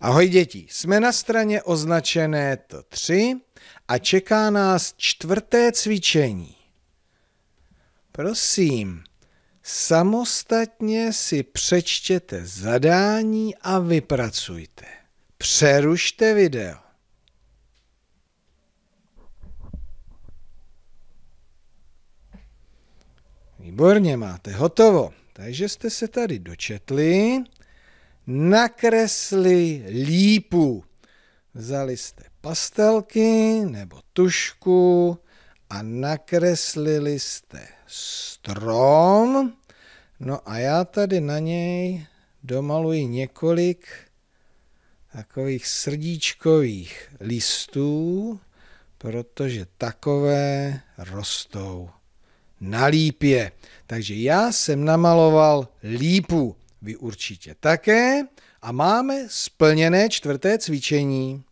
Ahoj děti, jsme na straně označené T3 a čeká nás čtvrté cvičení. Prosím, samostatně si přečtěte zadání a vypracujte. Přerušte video. Výborně, máte hotovo. Takže jste se tady dočetli nakresli lípu. Vzali jste pastelky nebo tušku a nakreslili jste strom. No a já tady na něj domaluji několik takových srdíčkových listů, protože takové rostou na lípě. Takže já jsem namaloval lípu vy určitě také a máme splněné čtvrté cvičení.